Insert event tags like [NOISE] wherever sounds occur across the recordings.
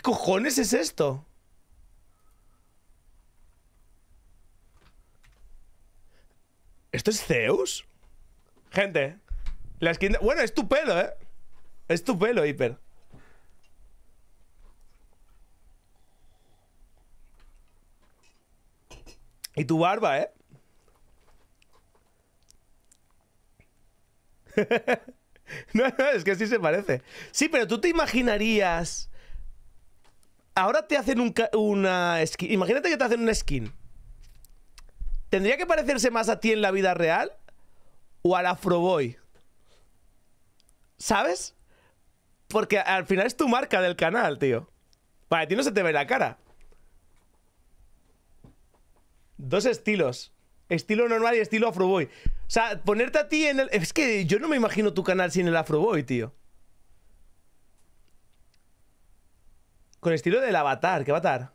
¿Qué cojones es esto? ¿Esto es Zeus? Gente, la esquina. Bueno, es tu pelo, ¿eh? Es tu pelo, Hiper. Y tu barba, ¿eh? [LAUGHS] no, no, es que sí se parece. Sí, pero tú te imaginarías ahora te hacen una skin. Imagínate que te hacen una skin. ¿Tendría que parecerse más a ti en la vida real o al Afroboy? ¿Sabes? Porque al final es tu marca del canal, tío. Para ti no se te ve la cara. Dos estilos. Estilo normal y estilo Afroboy. O sea, ponerte a ti en el... Es que yo no me imagino tu canal sin el Afroboy, tío. Con estilo del avatar. ¿Qué avatar?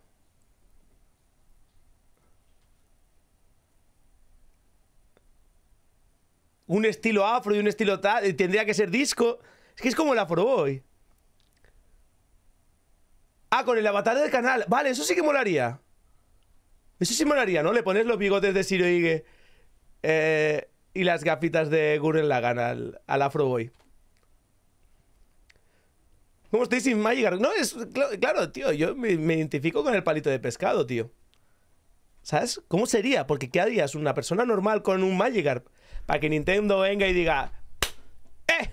Un estilo afro y un estilo tal. Tendría que ser disco. Es que es como el Afroboy. Ah, con el avatar del canal. Vale, eso sí que molaría. Eso sí molaría, ¿no? Le pones los bigotes de Siro eh, y las gafitas de Gurren Lagan al, al Afroboy. ¿Cómo estoy sin Magikarp? No, es claro, tío, yo me, identifico con el palito de pescado, tío. ¿Sabes? ¿Cómo sería? Porque ¿qué harías? Una persona normal con un Magikarp. Para que Nintendo venga y diga... ¡Eh!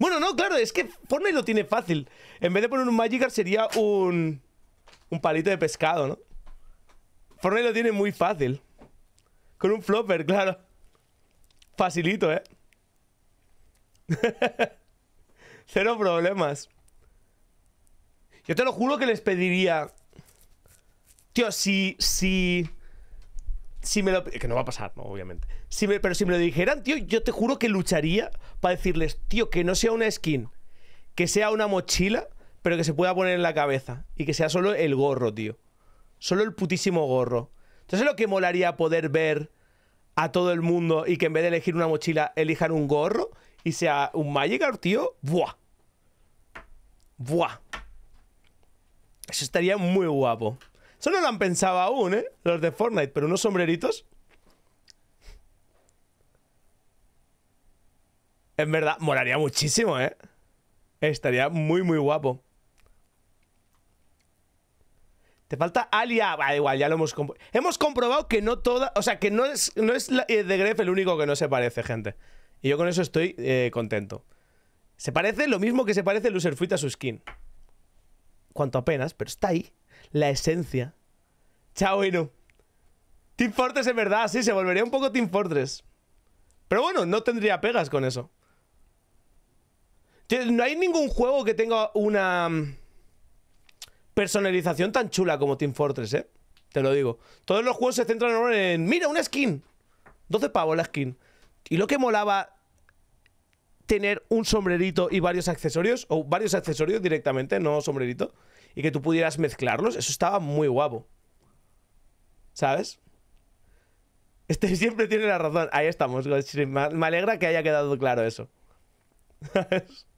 Bueno, no, claro, es que Fortnite lo tiene fácil. En vez de poner un Magikarp sería un... Un palito de pescado, ¿no? Fortnite lo tiene muy fácil. Con un flopper, claro. Facilito, ¿eh? [LAUGHS] Cero problemas. Yo te lo juro que les pediría. Tío, si. si. Si me lo. Que no va a pasar, no, obviamente. pero si me lo dijeran, tío, yo te juro que lucharía para decirles, tío, que no sea una skin, que sea una mochila, pero que se pueda poner en la cabeza. Y que sea solo el gorro, tío. Solo el putísimo gorro. Entonces lo que molaría poder ver a todo el mundo y que en vez de elegir una mochila, elijan un gorro y sea un Magikarp, tío. ¡Buah! ¡Buah! Eso estaría muy guapo. Eso no lo han pensado aún, ¿eh? Los de Fortnite, pero unos sombreritos. En verdad, moraría muchísimo, ¿eh? Estaría muy, muy guapo. Te falta Alia. Ah, Va, igual, ya lo hemos comprobado. Hemos comprobado que no toda. O sea, que no es, no es eh, de Gref el único que no se parece, gente. Y yo con eso estoy eh, contento. Se parece lo mismo que se parece Loser Fruit a su skin. Cuanto apenas, pero está ahí. La esencia. Chao, Inu. Team Fortress es verdad, sí, se volvería un poco Team Fortress. Pero bueno, no tendría pegas con eso. No hay ningún juego que tenga una mm, personalización tan chula como Team Fortress, ¿eh? Te lo digo. Todos los juegos se centran en... Mira, una skin. 12 pavos la skin. Y lo que molaba tener un sombrerito y varios accesorios, o varios accesorios directamente, no sombrerito, y que tú pudieras mezclarlos, eso estaba muy guapo. ¿Sabes? Este [LAUGHS] siempre tiene la razón. Ahí estamos. Me alegra que haya quedado claro eso. ¿Sabes? [LAUGHS]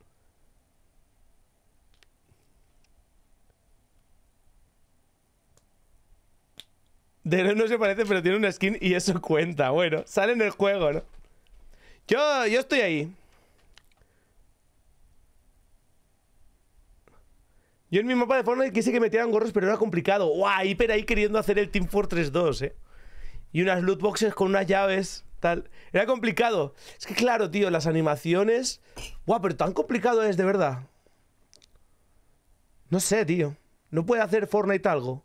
De no se parece, pero tiene una skin y eso cuenta. Bueno, sale en el juego, ¿no? Yo, yo estoy ahí. Yo en mi mapa de Fortnite quise que metieran gorros, pero era complicado. ¡Guau! Wow, hiper ahí queriendo hacer el Team Fortress 2, ¿eh? Y unas loot boxes con unas llaves, tal. Era complicado. Es que claro, tío, las animaciones... ¡Guau! pero tan complicado es, de verdad. No sé, tío. No puede hacer Fortnite algo.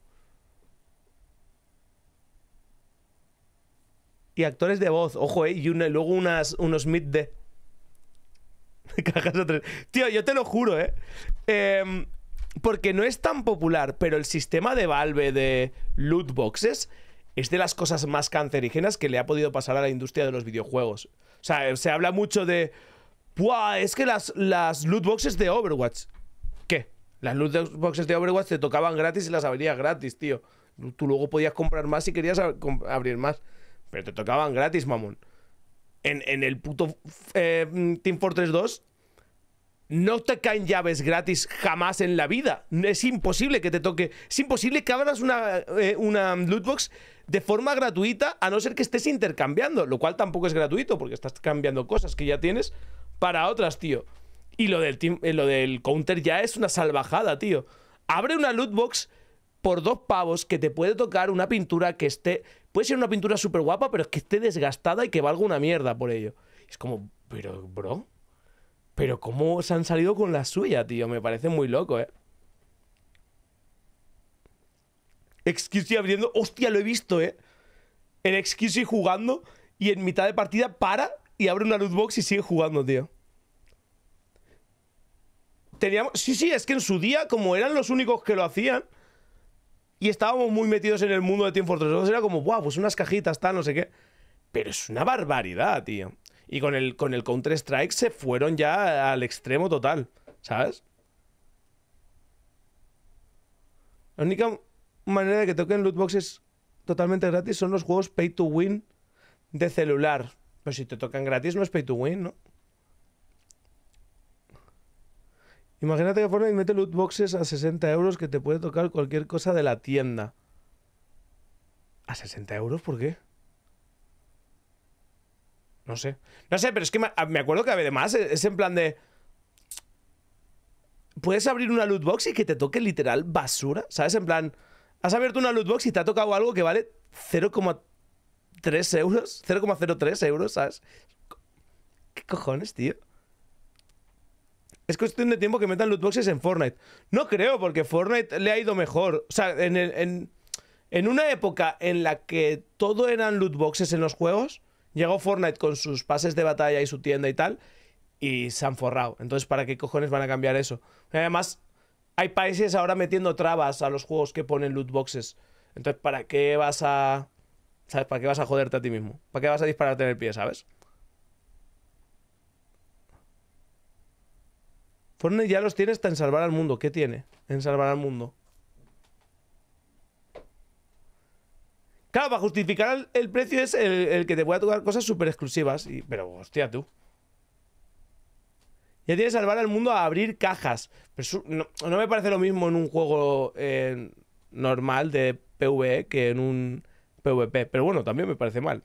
Y actores de voz, ojo, ¿eh? Y luego unos mid de... Cajas a tres. Tío, yo te lo juro, ¿eh? Eh porque no es tan popular, pero el sistema de Valve de loot boxes es de las cosas más cancerígenas que le ha podido pasar a la industria de los videojuegos. O sea, se habla mucho de. ¡Buah! Es que las, las loot boxes de Overwatch. ¿Qué? Las loot boxes de Overwatch te tocaban gratis y las abrías gratis, tío. Tú luego podías comprar más si querías abrir más. Pero te tocaban gratis, mamón. En, el puto eh, Team Fortress 2 no te caen llaves gratis jamás en la vida. Es imposible que te toque. Es imposible que abras una, eh, lootbox de forma gratuita a no ser que estés intercambiando, lo cual tampoco es gratuito porque estás cambiando cosas que ya tienes para otras, tío. Y lo del, team, eh, lo del counter ya es una salvajada, tío. Abre una lootbox por dos pavos que te puede tocar una pintura que esté... Puede ser una pintura súper guapa, pero que esté desgastada y que valga una mierda por ello. Es como, pero, bro, pero cómo se han salido con la suya, tío. Me parece muy loco, ¿eh? Excuse abriendo. Hostia, lo he visto, ¿eh? El Excuse jugando y en mitad de partida para y abre una loot box y sigue jugando, tío. Teníamos... Sí, sí, es que en su día, como eran los únicos que lo hacían y estábamos muy metidos en el mundo de Team Fortress era como, wow, pues unas cajitas, tal, no sé qué. Pero es una barbaridad, tío y con el, con el Counter-Strike se fueron ya al extremo total, ¿sabes? La única manera de que toquen loot boxes totalmente gratis son los juegos pay to win de celular. Pero si te tocan gratis no es pay to win, ¿no? Imagínate que Fortnite mete loot boxes a 60 euros que te puede tocar cualquier cosa de la tienda. ¿A 60 euros? ¿Por qué? No sé. No sé, pero es que me acuerdo que además e, es en plan de. Puedes abrir una lootbox box y que te toque literal basura, ¿sabes? En plan, has abierto una lootbox box y te ha tocado algo que vale 0,3 euros, 0,03 euros, ¿sabes? ¿Qué cojones, tío? Es cuestión de tiempo que metan lootboxes boxes en Fortnite. No creo, porque Fortnite le ha ido mejor. O sea, en, en, en una época en la que todo eran loot boxes en los juegos, llegó Fortnite con sus pases de batalla y su tienda y tal, y se han forrado. Entonces, ¿para qué cojones van a cambiar eso? Además, hay países ahora metiendo trabas a los juegos que ponen loot boxes. Entonces, ¿para qué vas a. ¿Sabes? ¿Para qué vas a joderte a ti mismo? ¿Para qué vas a dispararte en el pie, sabes? Fortnite ya los tiene hasta en salvar al mundo. ¿Qué tiene en salvar al mundo? Claro, para justificar el, precio es el, que te pueda tocar cosas súper exclusivas. pero, hostia, tú. Ya tienes que salvar al mundo a abrir cajas. no, me parece lo mismo en un juego eh, normal de PvE que en un PvP. Pero bueno, también me parece mal.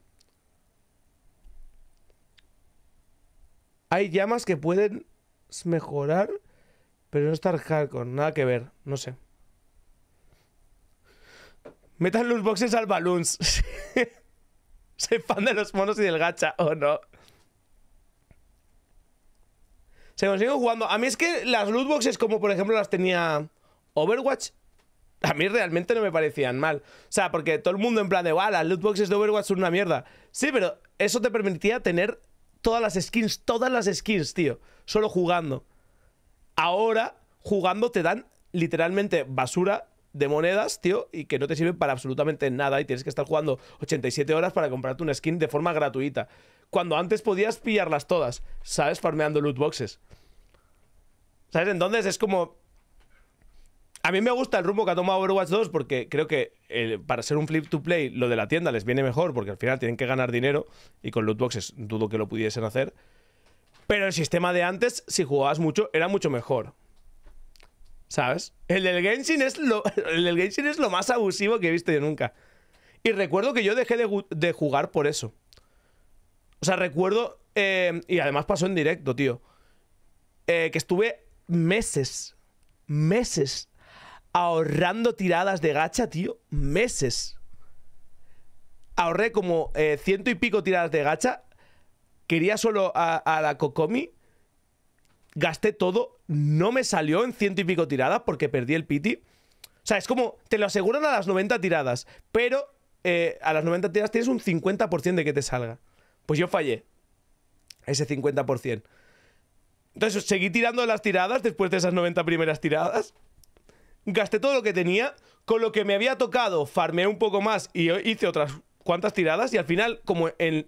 Hay llamas que pueden mejorar, pero no estar hardcore. Nada que ver, no sé. Metan los boxes al balloons. [LAUGHS] Soy fan de los monos y del gacha, ¿o no? Se consigue jugando. A mí es que las loot boxes, como por ejemplo las tenía Overwatch, a mí realmente no me parecían mal. O sea, porque todo el mundo en plan de, ¡Wow! Las loot boxes de Overwatch son una mierda. Sí, pero eso te permitía tener todas las skins, todas las skins, tío. Solo jugando. Ahora, jugando te dan literalmente basura de monedas, tío, y que no te sirven para absolutamente nada y tienes que estar jugando 87 horas para comprarte una skin de forma gratuita. Cuando antes podías pillarlas todas, ¿sabes? Farmeando loot boxes. ¿Sabes? Entonces es como... A mí me gusta el rumbo que ha tomado Overwatch 2 porque creo que eh, para ser un flip to play lo de la tienda les viene mejor porque al final tienen que ganar dinero y con loot boxes dudo que lo pudiesen hacer. Pero el sistema de antes, si jugabas mucho, era mucho mejor. ¿Sabes? El del Genshin es lo, [LAUGHS] el es lo más abusivo que he visto yo nunca. Y recuerdo que yo dejé de, jugar por eso. O sea, recuerdo. Eh, y además pasó en directo, tío. Eh, que estuve meses. Meses. Ahorrando tiradas de gacha, tío. Meses. Ahorré como eh, ciento y pico tiradas de gacha. Quería solo a, a la Kokomi gasté todo, no me salió en ciento y pico tiradas porque perdí el piti. O sea, es como, te lo aseguran a las 90 tiradas, pero eh, a las 90 tiradas tienes un 50% de que te salga. Pues yo fallé ese 50%. Entonces seguí tirando las tiradas después de esas 90 primeras tiradas. Gasté todo lo que tenía, con lo que me había tocado, farmeé un poco más y hice otras cuantas tiradas y al final, como en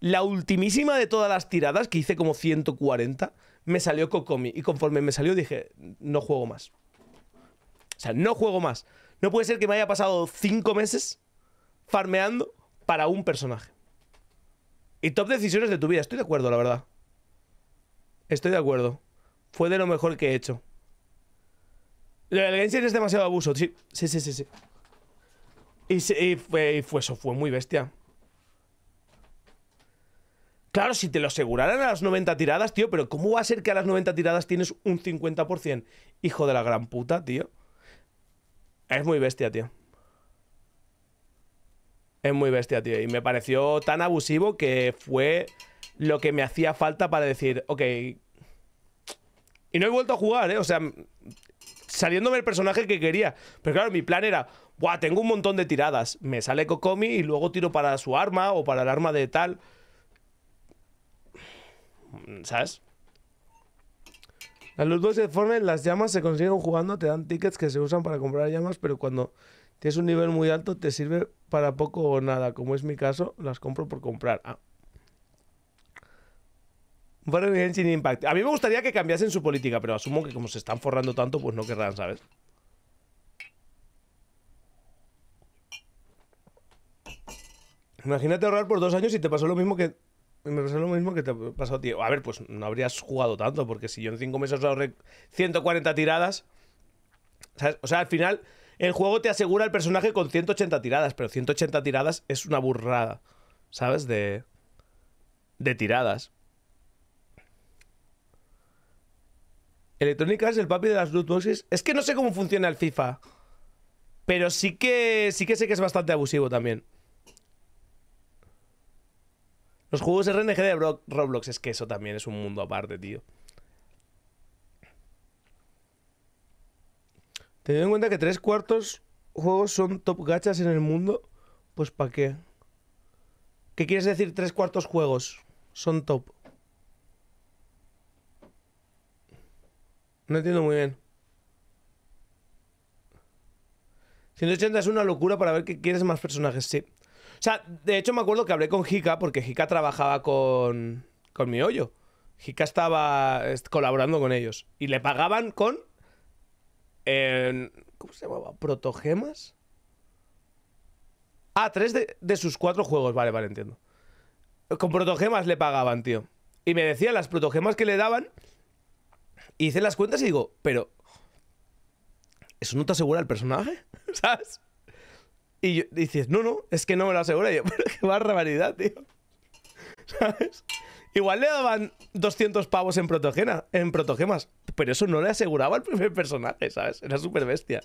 la ultimísima de todas las tiradas, que hice como 140, me salió Kokomi. Y conforme me salió dije, no juego más. O sea, no juego más. No puede ser que me haya pasado cinco meses farmeando para un personaje. Y top decisiones de tu vida. Estoy de acuerdo, la verdad. Estoy de acuerdo. Fue de lo mejor que he hecho. Lo del Genshin es demasiado abuso. Sí, sí, sí, sí. Y, fue, y fue eso, fue muy bestia. Claro, si te lo aseguraran a las 90 tiradas, tío, pero ¿cómo va a ser que a las 90 tiradas tienes un 50%? Hijo de la gran puta, tío. Es muy bestia, tío. Es muy bestia, tío. Y me pareció tan abusivo que fue lo que me hacía falta para decir, ok. Y no he vuelto a jugar, ¿eh? O sea, saliéndome el personaje que quería. Pero claro, mi plan era, Buah, tengo un montón de tiradas. Me sale Kokomi y luego tiro para su arma o para el arma de tal. Mm, ¿Sabes? Las lootbox de deformen las llamas se consiguen jugando, te dan tickets que se usan para comprar llamas, pero cuando tienes un nivel muy alto te sirve para poco o nada. Como es mi caso, las compro por comprar. Ah. sin Impact. A mí me gustaría que cambiasen su política, pero asumo que como se están forrando tanto, pues no querrán, ¿sabes? Imagínate ahorrar por dos años y te pasó lo mismo que me pasa lo mismo que te pasó a A ver, pues no habrías jugado tanto, porque si yo en 5 meses ahorré 140 tiradas. O sea, al final, el juego te asegura el personaje con 180 tiradas, pero 180 tiradas es una burrada, ¿sabes? De, de tiradas. Electrónica es el papi de las loot Es que no sé cómo funciona el FIFA. Pero sí que, sí que sé que es bastante abusivo también. Los juegos RNG de Roblox, es que eso también es un mundo aparte, tío. Teniendo en cuenta que tres cuartos juegos son top gachas en el mundo, pues ¿para qué? ¿Qué quieres decir tres cuartos juegos son top? No entiendo muy bien. 180 es una locura para ver qué quieres más personajes, sí. O sea, de hecho me acuerdo que hablé con Hika, porque Hika trabajaba con, con mi hoyo. Hika estaba colaborando con ellos y le pagaban con... ¿Cómo se llamaba? ¿Protogemas? Ah, tres de, de sus cuatro juegos, vale, vale, entiendo. Con protogemas le pagaban, tío. Y me decía las protogemas que le daban. Hice las cuentas y digo, pero. ¿Eso no te asegura el personaje? [LAUGHS] ¿Sabes? Y, dices, no, no, es que no me lo asegura. Y yo, [LAUGHS] pero qué barbaridad, tío. ¿Sabes? Igual le daban 200 pavos en, protogena, en protogemas, pero eso no le aseguraba al primer personaje, ¿sabes? Era súper bestia.